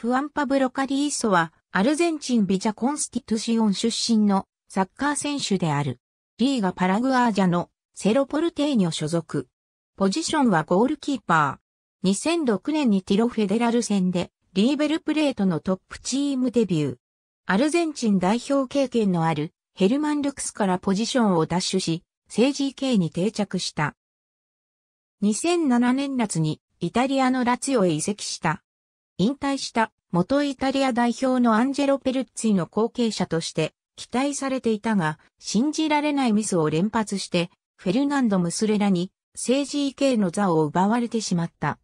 フアンパブロ・カリーソは、アルゼンチンビジャコンスティトゥシオン出身のサッカー選手である。リーガ・パラグアージャのセロポルテーニョ所属。ポジションはゴールキーパー。2006年にティロ・フェデラル戦でリーベルプレートのトップチームデビュー。アルゼンチン代表経験のあるヘルマン・ルクスからポジションを奪取し、政治系に定着した。2007年夏にイタリアのラツヨへ移籍した。引退した元イタリア代表のアンジェロ・ペルッツィの後継者として期待されていたが、信じられないミスを連発して、フェルナンド・ムスレラに政治 EK の座を奪われてしまった。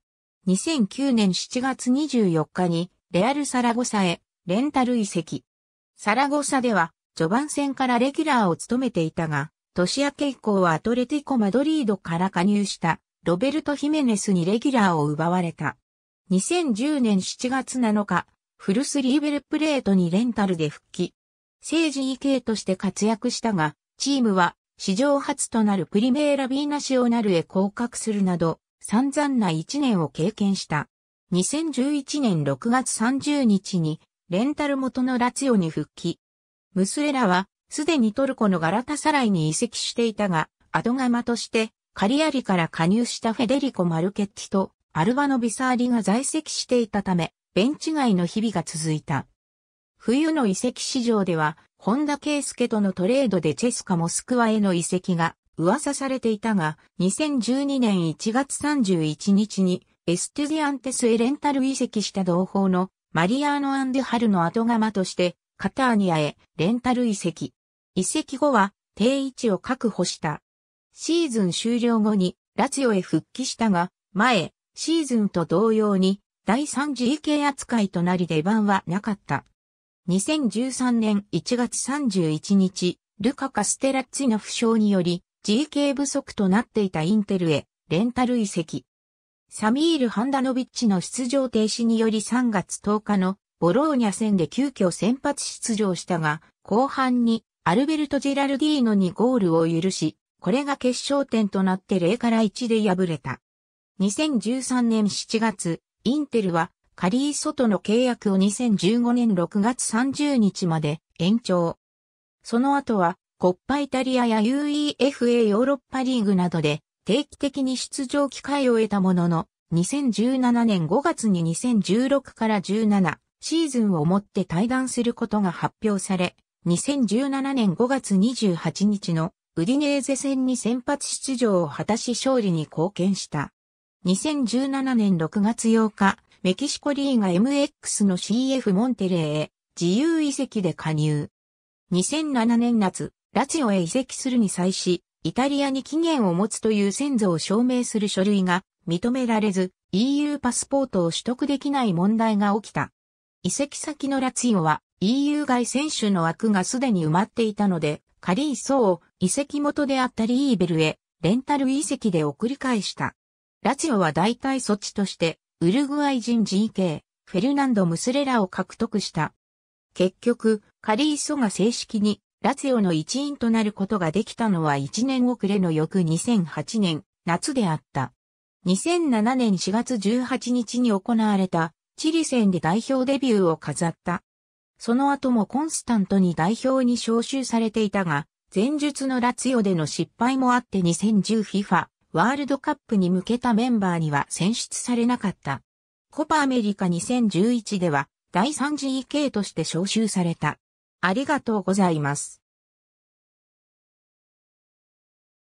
2009年7月24日に、レアル・サラゴサへ、レンタル移籍。サラゴサでは、序盤戦からレギュラーを務めていたが、年明け以降はアトレティコ・マドリードから加入した、ロベルト・ヒメネスにレギュラーを奪われた。2010年7月7日、フルスリーベルプレートにレンタルで復帰。政治 EK として活躍したが、チームは史上初となるプリメーラ・ビーナシオナルへ降格するなど、散々な1年を経験した。2011年6月30日に、レンタル元のラツヨに復帰。ムスエラは、すでにトルコのガラタサライに移籍していたが、後釜として、カリアリから加入したフェデリコ・マルケッティと、アルバノビサーリが在籍していたため、ベンチ外の日々が続いた。冬の移籍市場では、本田圭介とのトレードでチェスカ・モスクワへの移籍が噂されていたが、2012年1月31日に、エステディアンテスへレンタル移籍した同胞のマリアーノ・アンデハルの後釜として、カターニアへレンタル移籍。移籍後は定位置を確保した。シーズン終了後にラツヨへ復帰したが、前、シーズンと同様に第 3GK 扱いとなり出番はなかった。2013年1月31日、ルカ・カステラッツィの負傷により GK 不足となっていたインテルへレンタル移籍。サミール・ハンダノビッチの出場停止により3月10日のボローニャ戦で急遽先発出場したが、後半にアルベルト・ジェラルディーノにゴールを許し、これが決勝点となって0から1で敗れた。2013年7月、インテルはカリーソとの契約を2015年6月30日まで延長。その後は、コッパイタリアや UEFA ヨーロッパリーグなどで定期的に出場機会を得たものの、2017年5月に2016から17シーズンをもって退団することが発表され、2017年5月28日のウディネーゼ戦に先発出場を果たし勝利に貢献した。2017年6月8日、メキシコリーガ MX の CF モンテレーへ自由移籍で加入。2007年夏、ラツィオへ移籍するに際し、イタリアに期限を持つという先祖を証明する書類が認められず、EU パスポートを取得できない問題が起きた。移籍先のラツィオは EU 外選手の枠がすでに埋まっていたので、カリーソを移籍元であったリーベルへレンタル移籍で送り返した。ラツィオは代替措置として、ウルグアイ人 GK、フェルナンド・ムスレラを獲得した。結局、カリーソが正式にラツィオの一員となることができたのは1年遅れの翌2008年夏であった。2007年4月18日に行われたチリ戦で代表デビューを飾った。その後もコンスタントに代表に招集されていたが、前述のラツィオでの失敗もあって 2010FIFA ワールドカップに向けたメンバーには選出されなかった。コパアメリカ2011では第3次 EK として招集された。ありがとうございます。